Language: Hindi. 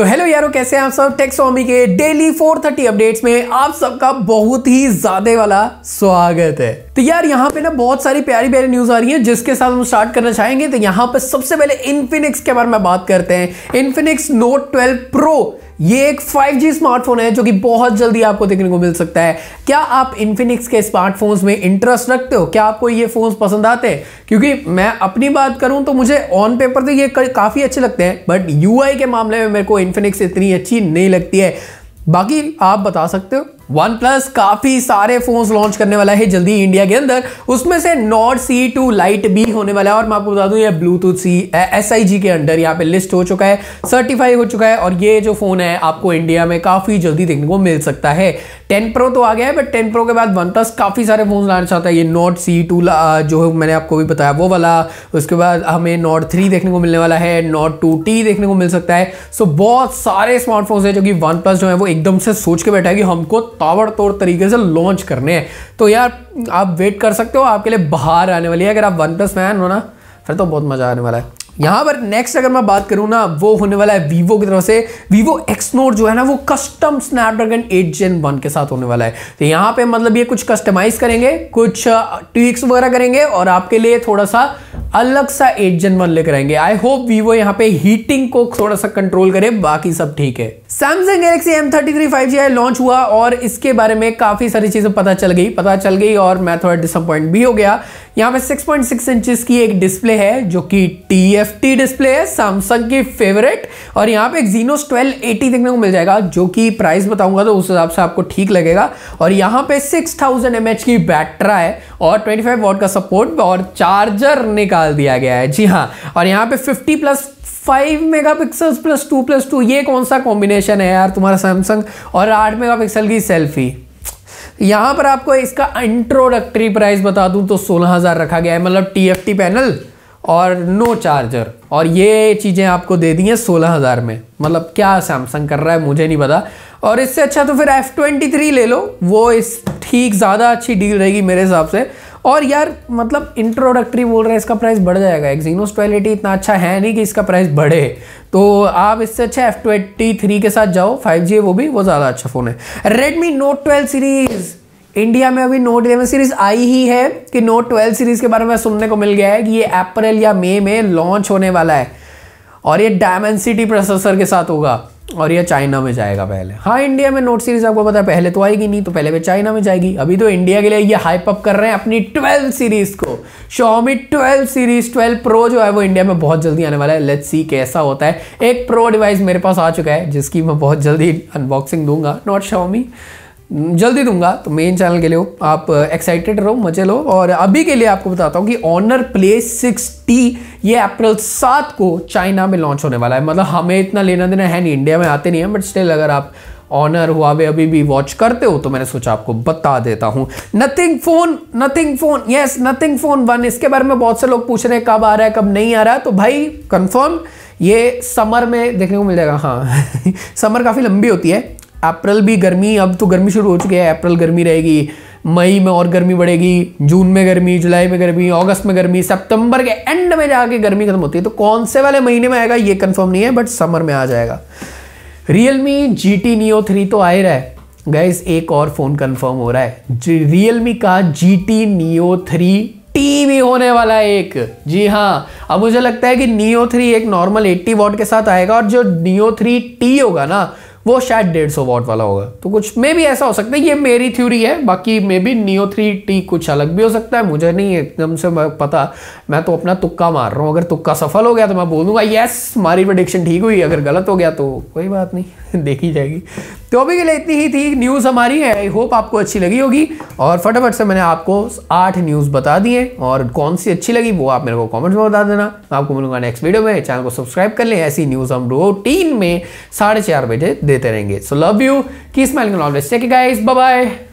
तो हेलो यारो कैसे हैं आप सब स्वामी के डेली 430 अपडेट्स में आप सबका बहुत ही ज्यादा वाला स्वागत है तो यार यहाँ पे ना बहुत सारी प्यारी प्यारी न्यूज आ रही है जिसके साथ हम स्टार्ट करना चाहेंगे तो यहाँ पे सबसे पहले इन्फिनिक्स के बारे में बात करते हैं इन्फिनिक्स नोट ट्वेल्व प्रो ये एक 5G स्मार्टफोन है जो कि बहुत जल्दी आपको देखने को मिल सकता है क्या आप इन्फिनिक्स के स्मार्टफोन्स में इंटरेस्ट रखते हो क्या आपको ये फ़ोन्स पसंद आते हैं क्योंकि मैं अपनी बात करूं तो मुझे ऑन पेपर तो ये काफ़ी अच्छे लगते हैं बट यूआई के मामले में मेरे को इन्फिनिक्स इतनी अच्छी नहीं लगती है बाकी आप बता सकते हो वन प्लस काफ़ी सारे फोन्स लॉन्च करने वाला है जल्दी इंडिया के अंदर उसमें से not C two light B होने वाला है और मैं आपको बता दूं ये ब्लूटूथ सी एस आई जी के अंडर यहाँ पे लिस्ट हो चुका है सर्टिफाई हो चुका है और ये जो फ़ोन है आपको इंडिया में काफ़ी जल्दी देखने को मिल सकता है टेन प्रो तो आ गया है बट टेन प्रो के बाद वन प्लस काफ़ी सारे फ़ोन लाना चाहता है ये नॉट सी टू जो है मैंने आपको भी बताया वो वाला उसके बाद हमें नॉट थ्री देखने को मिलने वाला है नॉट टू टी देखने को मिल सकता है सो बहुत सारे स्मार्टफोन्स हैं जो कि वन प्लस जो है वो एकदम से सोच के बैठा है कि हमको ताबड़तोड़ तरीके से लॉन्च करने हैं तो यार आप वेट कर सकते हो आपके लिए बाहर आने वाली है अगर आप वन प्लस फैन हो ना फिर तो बहुत मज़ा आने वाला है यहाँ पर नेक्स्ट अगर मैं बात करूँ ना वो होने वाला है वीवो की तरफ से वीवो एक्स नोट जो है ना वो कस्टम स्नैपड्रैगन 8 जेन वन के साथ होने वाला है तो यहाँ पे मतलब ये कुछ कस्टमाइज करेंगे कुछ ट्विक्स वगैरह करेंगे और आपके लिए थोड़ा सा अलग सा एट जन वन लेकर आएंगे आई होप वीवो यहाँ पे हीटिंग को थोड़ा सा कंट्रोल करे बाकी सब ठीक है Samsung Galaxy M thirty three five G launch हुआ और इसके बारे में काफी सारी चीजें पता चल गई पता चल गई और मैं थोड़ा डिसअपॉइंट भी हो गया यहाँ पे 6.6 पॉइंट इंचेस की एक डिस्प्ले है जो कि टी एफ टी डिस्प्ले है सैमसंग की फेवरेट और यहाँ पे एक जीनोस 1280 देखने को मिल जाएगा जो कि प्राइस बताऊंगा तो उस हिसाब से आपको ठीक लगेगा और यहाँ पे 6000 थाउजेंड की बैटरा है और 25 फाइव वॉट का सपोर्ट और चार्जर निकाल डाल दिया गया है जी हाँ और यहाँ पे 50 प्लस 5 मेगापिक्सल्स प्लस 2 प्लस 2 ये कौन सा कॉम्बिनेशन है यार तुम्हारा सैमसंग और 8 मेगापिक्सल की सेल्फी यहाँ पर आपको इसका इंट्रोडक्टरी प्राइस बता दूँ तो सोलह हज़ार रखा गया है मतलब टी पैनल और नो चार्जर और ये चीज़ें आपको दे दी हैं सोलह हज़ार में मतलब क्या सैमसंग कर रहा है मुझे नहीं पता और इससे अच्छा तो फिर एफ़ ट्वेंटी थ्री ले लो वो इस ठीक ज़्यादा अच्छी डील रहेगी मेरे हिसाब से और यार मतलब इंट्रोडक्टरी बोल रहा है इसका प्राइस बढ़ जाएगा एक्जीनोस क्वालिटी इतना अच्छा है नहीं कि इसका प्राइस बढ़े तो आप इससे अच्छा एफ ट्वेंटी थ्री के साथ जाओ फाइव जी वो भी वो ज़्यादा अच्छा फ़ोन है Redmi note twelve series India में अभी नोट इलेवन सीरीज आई ही है कि नोट ट्वेल्व सीरीज के बारे में सुनने को मिल गया है कि ये अप्रैल या मई में लॉन्च होने वाला है और ये डायमेंसिटी प्रोसेसर के साथ होगा और ये चाइना में जाएगा पहले हाँ इंडिया में नोट सीरीज आपको पता है पहले तो आएगी नहीं तो पहले वे चाइना में जाएगी अभी तो इंडिया के लिए ये हाइप अप कर रहे हैं अपनी 12 सीरीज को शोमी 12 सीरीज 12 प्रो जो है वो इंडिया में बहुत जल्दी आने वाला है लेट्स सी कैसा होता है एक प्रो डिवाइस मेरे पास आ चुका है जिसकी मैं बहुत जल्दी अनबॉक्सिंग दूंगा नॉट शॉमी जल्दी दूंगा तो मेन चैनल के लिए आप एक्साइटेड uh, रहो मजे लो और अभी के लिए आपको बताता हूँ कि ऑनर प्ले सिक्स टी ये अप्रैल सात को चाइना में लॉन्च होने वाला है मतलब हमें इतना लेना देना है नहीं इंडिया में आते नहीं है बट स्टिल अगर आप ऑनर हुआ वे अभी भी वॉच करते हो तो मैंने सोचा आपको बता देता हूँ Nothing Phone Nothing Phone yes Nothing Phone one इसके बारे में बहुत से लोग पूछ रहे हैं कब आ रहा है कब नहीं आ रहा है तो भाई कंफर्म ये समर में देखने को मिल जाएगा हाँ समर काफ़ी लंबी होती है अप्रैल भी गर्मी अब तो गर्मी शुरू हो चुकी है अप्रैल गर्मी रहेगी मई में और गर्मी बढ़ेगी जून में गर्मी जुलाई में गर्मी अगस्त में गर्मी सितंबर के एंड में जाके गर्मी खत्म होती है तो कौन से वाले महीने में आएगा ये कंफर्म नहीं है बट समर में आ जाएगा Realme G T Neo three तो आ ही रहा है गैस एक और फ़ोन कंफर्म हो रहा है रियल मी का G T Neo three T भी होने वाला है एक जी हाँ अब मुझे लगता है कि नियो थ्री एक नॉर्मल 80 वॉट के साथ आएगा और जो नियो थ्री टी होगा ना वो शायद डेढ़ सौ वाट वाला होगा तो कुछ मे भी ऐसा हो सकता है ये मेरी थ्योरी है बाकी maybe Neo three T कुछ अलग भी हो सकता है मुझे नहीं एकदम से पता मैं तो अपना तुक्का मार रहा हूँ अगर तुक्का सफल हो गया तो मैं बोलूँगा येस हमारी प्रडिक्शन ठीक हुई अगर गलत हो गया तो कोई बात नहीं देखी जाएगी तो अभी के लिए इतनी ही थी न्यूज़ हमारी आई होप आपको अच्छी लगी होगी और फटाफट से मैंने आपको आठ न्यूज़ बता दी है और कौन सी अच्छी लगी वो आप मेरे को कमेंट्स में बता देना मैं आपको मिलूंगा नेक्स्ट वीडियो में चैनल को सब्सक्राइब कर लें ऐसी न्यूज़ हम रोटीन में साढ़े चार बजे देते रहेंगे सो लव यू की स्माइलिंग ऑलवेज बाय